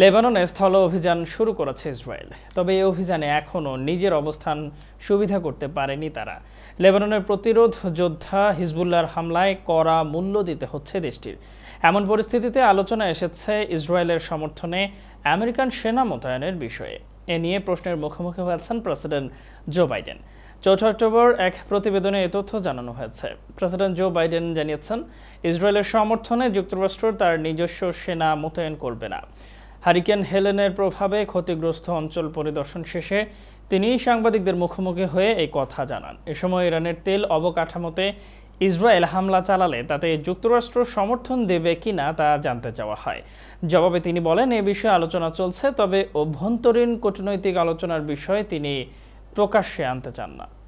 লেবাননে স্থল অভিযান শুরু করেছে ইসরায়েল তবে এই অভিযানে এখনও নিজের অবস্থান সুবিধা করতে পারেনি তারা লেবাননের প্রতিরোধ যোদ্ধা হিজবুল্লার হামলায় করা মূল্য দিতে হচ্ছে দেশটির এমন পরিস্থিতিতে আলোচনা এসেছে ইসরায়েলের সমর্থনে আমেরিকান সেনা মোতায়েনের বিষয়ে এ নিয়ে প্রশ্নের মুখোমুখি হয়েছেন প্রেসিডেন্ট জো বাইডেন চৌঠা অক্টোবর এক প্রতিবেদনে এ তথ্য জানানো হয়েছে প্রেসিডেন্ট জো বাইডেন জানিয়েছেন ইসরায়েলের সমর্থনে যুক্তরাষ্ট্র তার নিজস্ব সেনা মোতায়েন করবে না হারিকেন হেলেনের প্রভাবে ক্ষতিগ্রস্ত অঞ্চল পরিদর্শন শেষে তিনি সাংবাদিকদের মুখোমুখি হয়ে এই কথা জানান এ সময় ইরানের তেল অবকাঠামোতে ইসরায়েল হামলা চালালে তাতে যুক্তরাষ্ট্র সমর্থন দেবে কি না তা জানতে চাওয়া হয় জবাবে তিনি বলেন এ বিষয়ে আলোচনা চলছে তবে অভ্যন্তরীণ কূটনৈতিক আলোচনার বিষয়ে তিনি প্রকাশ্যে আনতে চান না